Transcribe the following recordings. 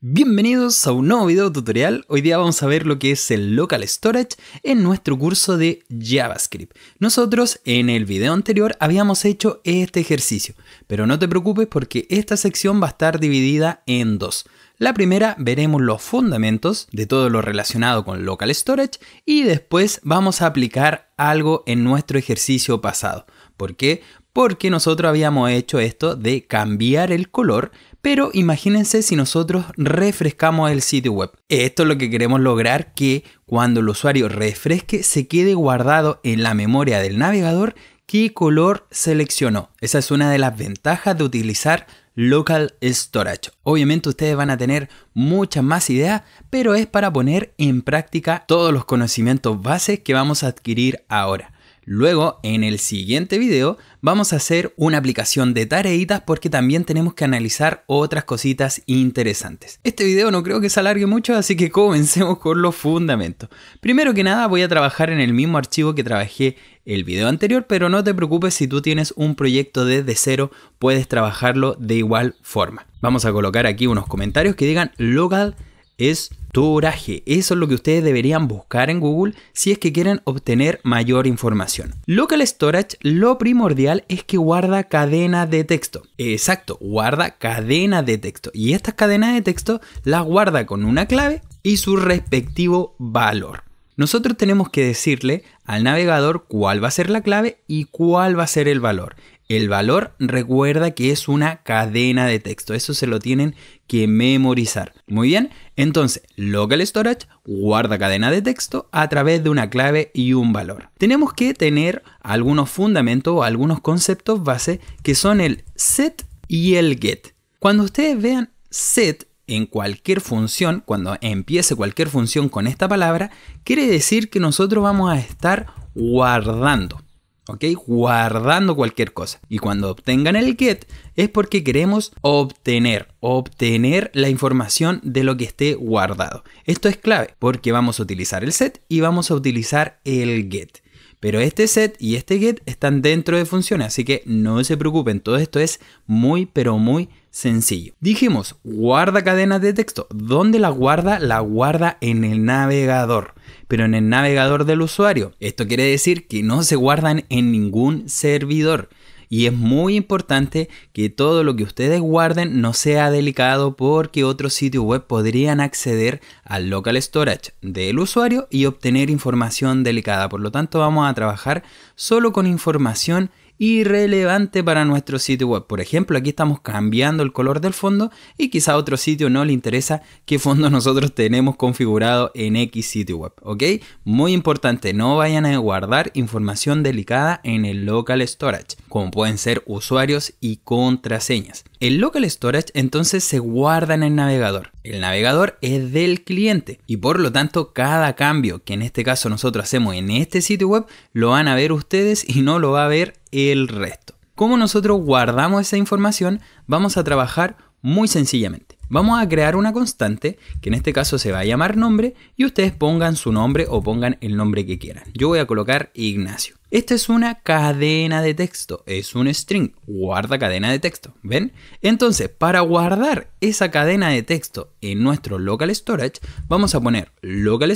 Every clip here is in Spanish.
Bienvenidos a un nuevo video tutorial. Hoy día vamos a ver lo que es el local storage en nuestro curso de JavaScript. Nosotros en el video anterior habíamos hecho este ejercicio, pero no te preocupes porque esta sección va a estar dividida en dos. La primera veremos los fundamentos de todo lo relacionado con local storage y después vamos a aplicar algo en nuestro ejercicio pasado. ¿Por qué? Porque nosotros habíamos hecho esto de cambiar el color pero imagínense si nosotros refrescamos el sitio web. Esto es lo que queremos lograr que cuando el usuario refresque se quede guardado en la memoria del navegador qué color seleccionó. Esa es una de las ventajas de utilizar Local Storage. Obviamente ustedes van a tener muchas más ideas, pero es para poner en práctica todos los conocimientos bases que vamos a adquirir ahora. Luego, en el siguiente video, vamos a hacer una aplicación de tareitas porque también tenemos que analizar otras cositas interesantes. Este video no creo que se alargue mucho, así que comencemos con los fundamentos. Primero que nada, voy a trabajar en el mismo archivo que trabajé el video anterior, pero no te preocupes si tú tienes un proyecto desde cero, puedes trabajarlo de igual forma. Vamos a colocar aquí unos comentarios que digan local es oraje, Eso es lo que ustedes deberían buscar en Google si es que quieren obtener mayor información. Local Storage lo primordial es que guarda cadenas de texto. Exacto, guarda cadena de texto. Y estas cadenas de texto las guarda con una clave y su respectivo valor. Nosotros tenemos que decirle al navegador cuál va a ser la clave y cuál va a ser el valor. El valor recuerda que es una cadena de texto, eso se lo tienen que memorizar. Muy bien, entonces local storage guarda cadena de texto a través de una clave y un valor. Tenemos que tener algunos fundamentos o algunos conceptos base que son el set y el get. Cuando ustedes vean set en cualquier función, cuando empiece cualquier función con esta palabra, quiere decir que nosotros vamos a estar guardando. ¿ok? Guardando cualquier cosa. Y cuando obtengan el get es porque queremos obtener, obtener la información de lo que esté guardado. Esto es clave porque vamos a utilizar el set y vamos a utilizar el get. Pero este set y este get están dentro de funciones, así que no se preocupen, todo esto es muy pero muy sencillo. Dijimos, guarda cadenas de texto. ¿Dónde la guarda? La guarda en el navegador, pero en el navegador del usuario. Esto quiere decir que no se guardan en ningún servidor. Y es muy importante que todo lo que ustedes guarden no sea delicado porque otros sitios web podrían acceder al local storage del usuario y obtener información delicada. Por lo tanto, vamos a trabajar solo con información irrelevante para nuestro sitio web. Por ejemplo, aquí estamos cambiando el color del fondo y quizá otro sitio no le interesa qué fondo nosotros tenemos configurado en X sitio web. ¿Ok? Muy importante, no vayan a guardar información delicada en el local storage, como pueden ser usuarios y contraseñas. El local storage entonces se guarda en el navegador. El navegador es del cliente y por lo tanto cada cambio que en este caso nosotros hacemos en este sitio web lo van a ver ustedes y no lo va a ver el resto. como nosotros guardamos esa información? Vamos a trabajar muy sencillamente. Vamos a crear una constante, que en este caso se va a llamar nombre, y ustedes pongan su nombre o pongan el nombre que quieran. Yo voy a colocar Ignacio. Esta es una cadena de texto, es un string, guarda cadena de texto, ¿ven? Entonces, para guardar esa cadena de texto en nuestro local storage, vamos a poner local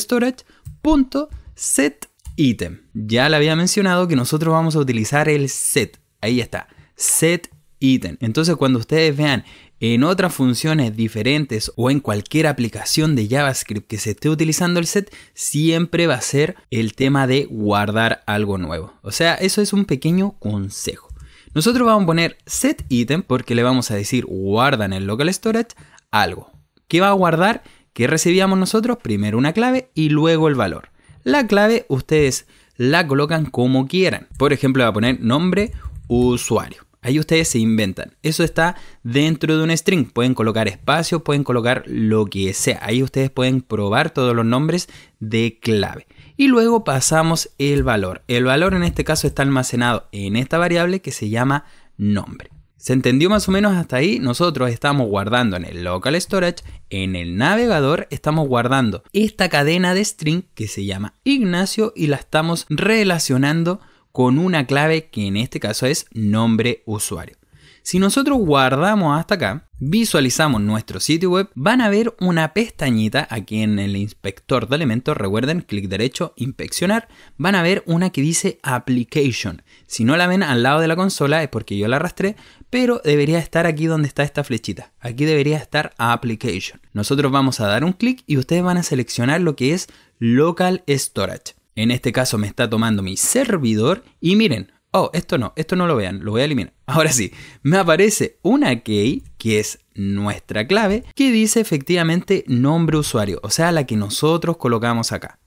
set Ítem. Ya le había mencionado que nosotros vamos a utilizar el set. Ahí está. Set item. Entonces cuando ustedes vean en otras funciones diferentes o en cualquier aplicación de JavaScript que se esté utilizando el set, siempre va a ser el tema de guardar algo nuevo. O sea, eso es un pequeño consejo. Nosotros vamos a poner set item porque le vamos a decir guarda en el local storage algo. ¿Qué va a guardar? Que recibíamos nosotros primero una clave y luego el valor. La clave ustedes la colocan como quieran. Por ejemplo, voy a poner nombre usuario. Ahí ustedes se inventan. Eso está dentro de un string. Pueden colocar espacio, pueden colocar lo que sea. Ahí ustedes pueden probar todos los nombres de clave. Y luego pasamos el valor. El valor en este caso está almacenado en esta variable que se llama nombre. ¿Se entendió más o menos hasta ahí? Nosotros estamos guardando en el local storage, en el navegador estamos guardando esta cadena de string que se llama Ignacio y la estamos relacionando con una clave que en este caso es nombre usuario. Si nosotros guardamos hasta acá, visualizamos nuestro sitio web, van a ver una pestañita aquí en el inspector de elementos, recuerden, clic derecho, inspeccionar, van a ver una que dice application. Si no la ven al lado de la consola es porque yo la arrastré, pero debería estar aquí donde está esta flechita. Aquí debería estar application. Nosotros vamos a dar un clic y ustedes van a seleccionar lo que es local storage. En este caso me está tomando mi servidor y miren, oh, esto no, esto no lo vean, lo voy a eliminar. Ahora sí, me aparece una key que es nuestra clave que dice efectivamente nombre usuario, o sea, la que nosotros colocamos acá.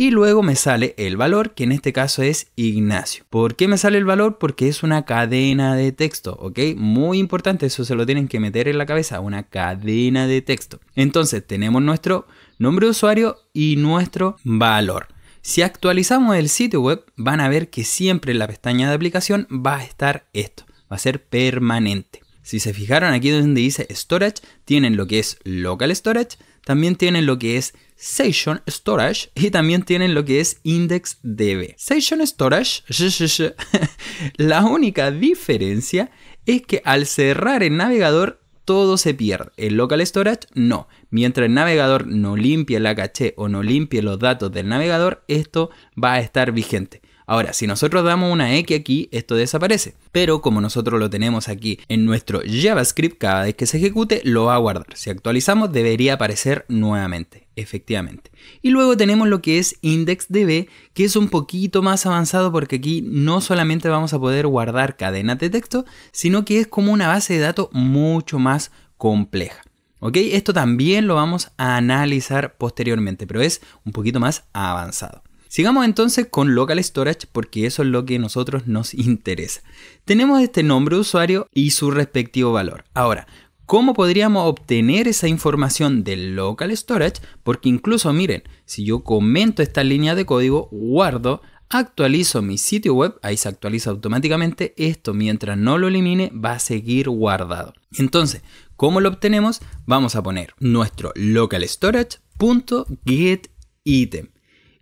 Y luego me sale el valor, que en este caso es Ignacio. ¿Por qué me sale el valor? Porque es una cadena de texto, ¿ok? Muy importante, eso se lo tienen que meter en la cabeza, una cadena de texto. Entonces tenemos nuestro nombre usuario y nuestro valor. Si actualizamos el sitio web, van a ver que siempre en la pestaña de aplicación va a estar esto, va a ser permanente. Si se fijaron aquí donde dice Storage, tienen lo que es Local Storage, también tienen lo que es Session Storage y también tienen lo que es Index IndexDB. Session Storage, la única diferencia es que al cerrar el navegador todo se pierde. El local storage no. Mientras el navegador no limpie la caché o no limpie los datos del navegador, esto va a estar vigente. Ahora, si nosotros damos una X aquí, esto desaparece. Pero como nosotros lo tenemos aquí en nuestro JavaScript, cada vez que se ejecute, lo va a guardar. Si actualizamos, debería aparecer nuevamente, efectivamente. Y luego tenemos lo que es IndexDB, que es un poquito más avanzado porque aquí no solamente vamos a poder guardar cadenas de texto, sino que es como una base de datos mucho más compleja. ¿Ok? Esto también lo vamos a analizar posteriormente, pero es un poquito más avanzado. Sigamos entonces con Local Storage porque eso es lo que a nosotros nos interesa. Tenemos este nombre de usuario y su respectivo valor. Ahora, ¿cómo podríamos obtener esa información del Local Storage? Porque incluso miren, si yo comento esta línea de código, guardo, actualizo mi sitio web, ahí se actualiza automáticamente, esto mientras no lo elimine va a seguir guardado. Entonces, ¿cómo lo obtenemos? Vamos a poner nuestro local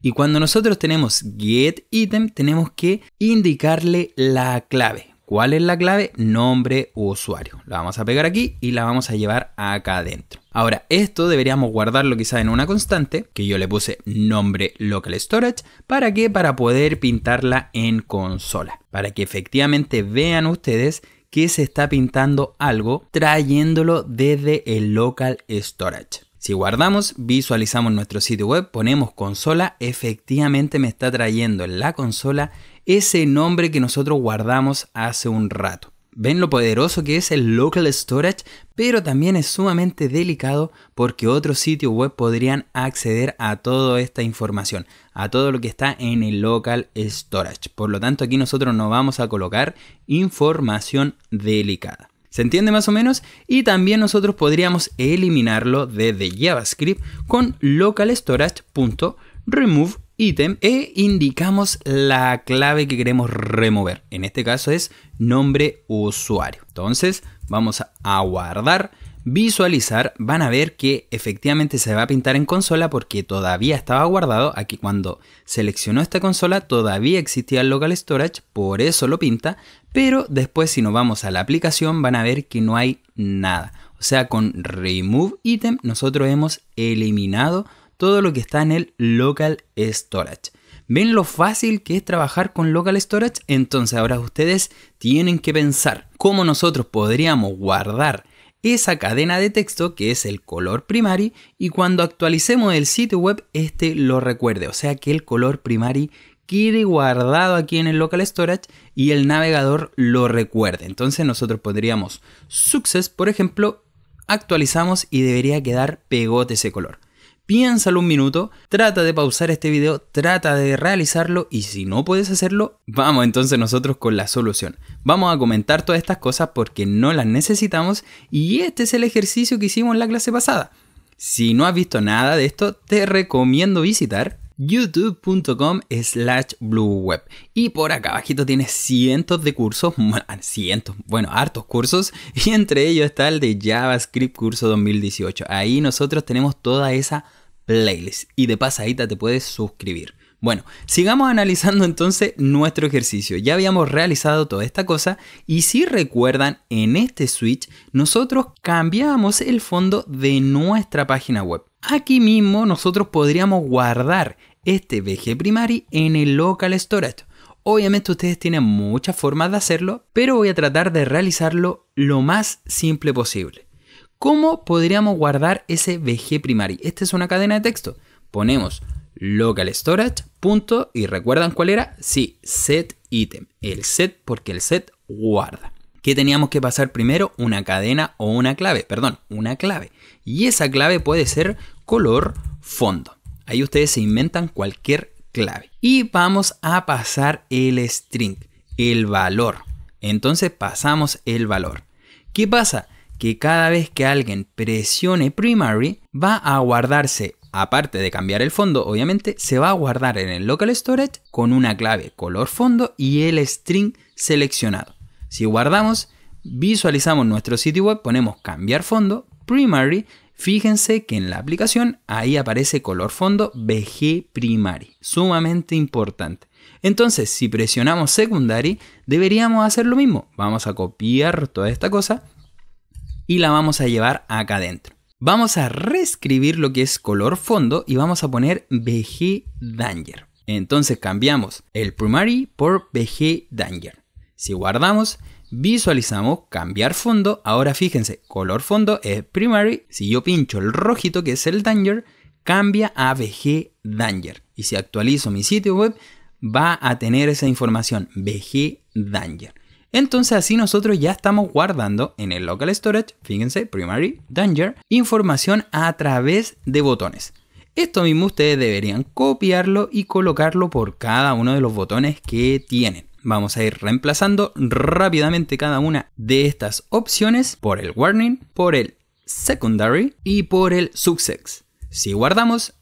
y cuando nosotros tenemos get item, tenemos que indicarle la clave. ¿Cuál es la clave? Nombre usuario. La vamos a pegar aquí y la vamos a llevar acá adentro. Ahora, esto deberíamos guardarlo quizá en una constante, que yo le puse nombre local storage, ¿para qué? Para poder pintarla en consola, para que efectivamente vean ustedes que se está pintando algo trayéndolo desde el local storage. Si guardamos, visualizamos nuestro sitio web, ponemos consola, efectivamente me está trayendo en la consola ese nombre que nosotros guardamos hace un rato. Ven lo poderoso que es el local storage, pero también es sumamente delicado porque otros sitios web podrían acceder a toda esta información, a todo lo que está en el local storage. Por lo tanto, aquí nosotros no vamos a colocar información delicada. ¿Se entiende más o menos? Y también nosotros podríamos eliminarlo desde JavaScript con localStorage.removeItem e indicamos la clave que queremos remover. En este caso es nombre usuario. Entonces vamos a guardar visualizar, van a ver que efectivamente se va a pintar en consola porque todavía estaba guardado. Aquí cuando seleccionó esta consola todavía existía el local storage, por eso lo pinta. Pero después si nos vamos a la aplicación van a ver que no hay nada. O sea, con remove item nosotros hemos eliminado todo lo que está en el local storage. ¿Ven lo fácil que es trabajar con local storage? Entonces ahora ustedes tienen que pensar cómo nosotros podríamos guardar esa cadena de texto que es el color primary y cuando actualicemos el sitio web este lo recuerde, o sea que el color primary quede guardado aquí en el local storage y el navegador lo recuerde. Entonces nosotros podríamos success, por ejemplo, actualizamos y debería quedar pegote ese color piénsalo un minuto, trata de pausar este video, trata de realizarlo y si no puedes hacerlo, vamos entonces nosotros con la solución. Vamos a comentar todas estas cosas porque no las necesitamos y este es el ejercicio que hicimos en la clase pasada. Si no has visto nada de esto, te recomiendo visitar youtube.com slash blueweb y por acá abajito tienes cientos de cursos cientos bueno hartos cursos y entre ellos está el de javascript curso 2018 ahí nosotros tenemos toda esa playlist. Y de pasadita te puedes suscribir. Bueno, sigamos analizando entonces nuestro ejercicio. Ya habíamos realizado toda esta cosa y si recuerdan, en este switch nosotros cambiamos el fondo de nuestra página web. Aquí mismo nosotros podríamos guardar este BG Primary en el local storage. Obviamente ustedes tienen muchas formas de hacerlo, pero voy a tratar de realizarlo lo más simple posible. ¿Cómo podríamos guardar ese BG primary? Esta es una cadena de texto. Ponemos local storage punto y recuerdan cuál era sí set item el set porque el set guarda ¿Qué teníamos que pasar primero una cadena o una clave perdón una clave y esa clave puede ser color fondo ahí ustedes se inventan cualquier clave y vamos a pasar el string el valor entonces pasamos el valor qué pasa que cada vez que alguien presione primary va a guardarse, aparte de cambiar el fondo obviamente, se va a guardar en el local storage con una clave color fondo y el string seleccionado. Si guardamos, visualizamos nuestro sitio web, ponemos cambiar fondo, primary, fíjense que en la aplicación ahí aparece color fondo BG primary, sumamente importante. Entonces, si presionamos secondary, deberíamos hacer lo mismo. Vamos a copiar toda esta cosa, y la vamos a llevar acá adentro. Vamos a reescribir lo que es color fondo y vamos a poner BG Danger. Entonces cambiamos el primary por BG Danger. Si guardamos, visualizamos cambiar fondo. Ahora fíjense, color fondo es primary. Si yo pincho el rojito que es el danger, cambia a BG Danger. Y si actualizo mi sitio web, va a tener esa información BG Danger. Entonces así nosotros ya estamos guardando en el local storage, fíjense, primary, danger, información a través de botones. Esto mismo ustedes deberían copiarlo y colocarlo por cada uno de los botones que tienen. Vamos a ir reemplazando rápidamente cada una de estas opciones por el warning, por el secondary y por el success. Si guardamos,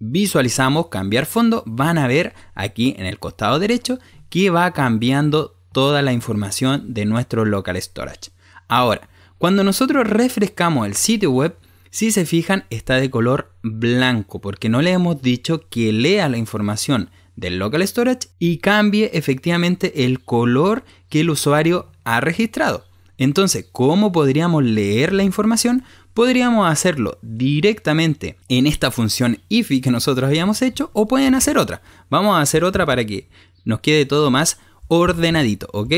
visualizamos cambiar fondo, van a ver aquí en el costado derecho que va cambiando toda la información de nuestro local storage. Ahora, cuando nosotros refrescamos el sitio web, si se fijan está de color blanco porque no le hemos dicho que lea la información del local storage y cambie efectivamente el color que el usuario ha registrado. Entonces, ¿cómo podríamos leer la información? Podríamos hacerlo directamente en esta función IFI que nosotros habíamos hecho o pueden hacer otra. Vamos a hacer otra para que nos quede todo más ordenadito, ¿ok?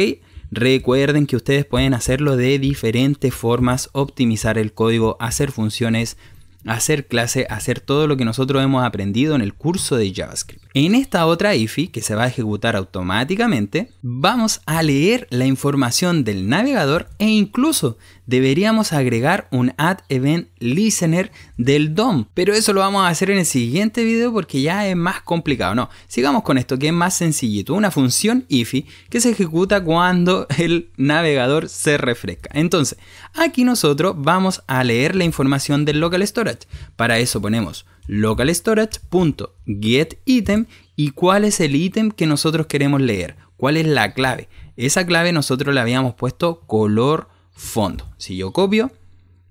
Recuerden que ustedes pueden hacerlo de diferentes formas, optimizar el código, hacer funciones, hacer clase, hacer todo lo que nosotros hemos aprendido en el curso de JavaScript. En esta otra IFI, que se va a ejecutar automáticamente, vamos a leer la información del navegador e incluso deberíamos agregar un Add Event Listener del DOM. Pero eso lo vamos a hacer en el siguiente video porque ya es más complicado. No, sigamos con esto que es más sencillito. Una función ify que se ejecuta cuando el navegador se refresca. Entonces, aquí nosotros vamos a leer la información del local storage. Para eso ponemos localStorage.getItem y cuál es el ítem que nosotros queremos leer, cuál es la clave. Esa clave nosotros la habíamos puesto color fondo. Si yo copio,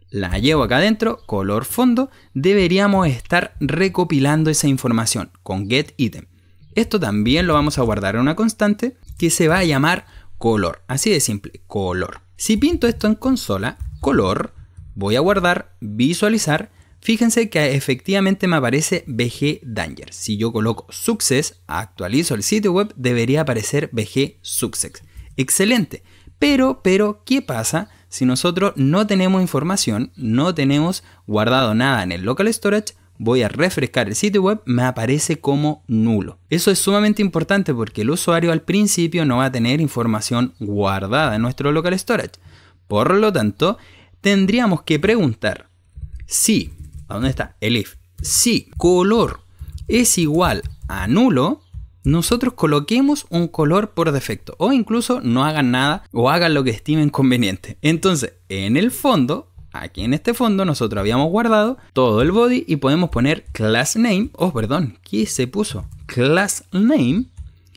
la llevo acá adentro, color fondo, deberíamos estar recopilando esa información con get item. Esto también lo vamos a guardar en una constante que se va a llamar color. Así de simple, color. Si pinto esto en consola, color, voy a guardar, visualizar. Fíjense que efectivamente me aparece BG Danger. Si yo coloco Success, actualizo el sitio web, debería aparecer BG Success. Excelente. Pero, pero, ¿qué pasa si nosotros no tenemos información, no tenemos guardado nada en el local storage? Voy a refrescar el sitio web, me aparece como nulo. Eso es sumamente importante porque el usuario al principio no va a tener información guardada en nuestro local storage. Por lo tanto, tendríamos que preguntar si, ¿a dónde está? El if, si color es igual a nulo, nosotros coloquemos un color por defecto o incluso no hagan nada o hagan lo que estimen conveniente. Entonces, en el fondo, aquí en este fondo nosotros habíamos guardado todo el body y podemos poner class name, oh perdón, ¿qué se puso? Class name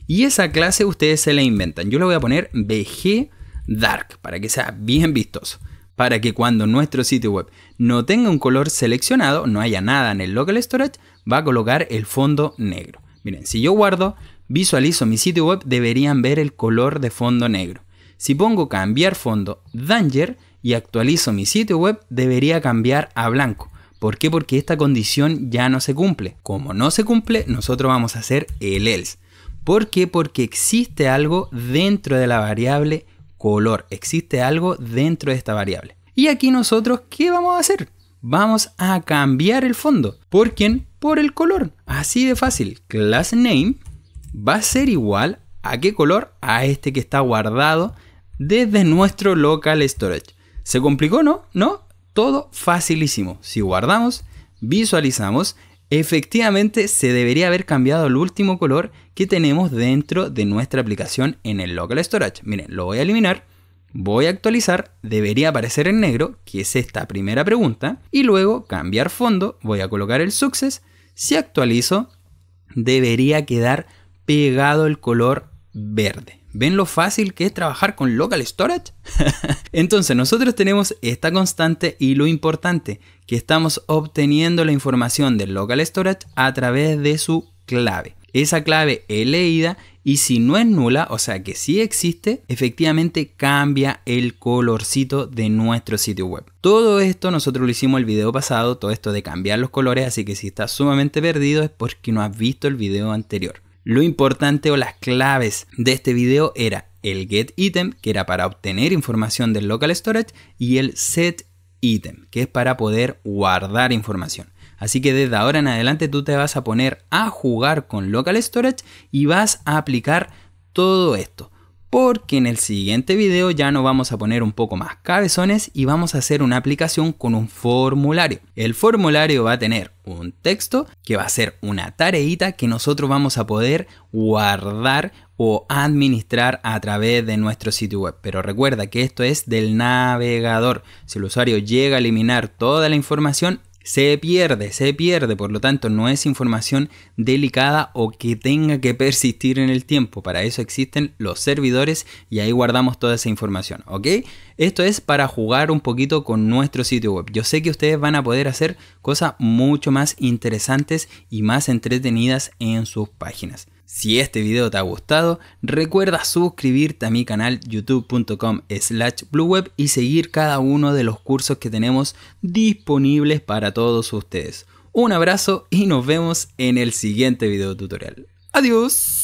y esa clase ustedes se la inventan. Yo le voy a poner BG Dark para que sea bien vistoso. Para que cuando nuestro sitio web no tenga un color seleccionado, no haya nada en el local storage, va a colocar el fondo negro. Miren, si yo guardo, visualizo mi sitio web, deberían ver el color de fondo negro. Si pongo cambiar fondo Danger y actualizo mi sitio web, debería cambiar a blanco. ¿Por qué? Porque esta condición ya no se cumple. Como no se cumple, nosotros vamos a hacer el else. ¿Por qué? Porque existe algo dentro de la variable color. Existe algo dentro de esta variable. Y aquí nosotros, ¿qué vamos a hacer? Vamos a cambiar el fondo. ¿Por quién? por el color. Así de fácil. Class name va a ser igual a qué color? A este que está guardado desde nuestro local storage. ¿Se complicó, no? ¿No? Todo facilísimo. Si guardamos, visualizamos, efectivamente se debería haber cambiado el último color que tenemos dentro de nuestra aplicación en el local storage. Miren, lo voy a eliminar. Voy a actualizar, debería aparecer en negro, que es esta primera pregunta, y luego cambiar fondo, voy a colocar el success si actualizo, debería quedar pegado el color verde. ¿Ven lo fácil que es trabajar con local storage? Entonces nosotros tenemos esta constante y lo importante, que estamos obteniendo la información del local storage a través de su clave esa clave he leída y si no es nula, o sea que sí existe, efectivamente cambia el colorcito de nuestro sitio web. Todo esto nosotros lo hicimos el video pasado, todo esto de cambiar los colores, así que si estás sumamente perdido es porque no has visto el video anterior. Lo importante o las claves de este video era el get item, que era para obtener información del local storage, y el set item, que es para poder guardar información. Así que desde ahora en adelante tú te vas a poner a jugar con Local Storage y vas a aplicar todo esto. Porque en el siguiente video ya nos vamos a poner un poco más cabezones y vamos a hacer una aplicación con un formulario. El formulario va a tener un texto que va a ser una tareita que nosotros vamos a poder guardar o administrar a través de nuestro sitio web. Pero recuerda que esto es del navegador. Si el usuario llega a eliminar toda la información, se pierde, se pierde, por lo tanto no es información delicada o que tenga que persistir en el tiempo. Para eso existen los servidores y ahí guardamos toda esa información, ¿ok? Esto es para jugar un poquito con nuestro sitio web. Yo sé que ustedes van a poder hacer cosas mucho más interesantes y más entretenidas en sus páginas. Si este video te ha gustado, recuerda suscribirte a mi canal youtube.com slash blueweb y seguir cada uno de los cursos que tenemos disponibles para todos ustedes. Un abrazo y nos vemos en el siguiente video tutorial. Adiós.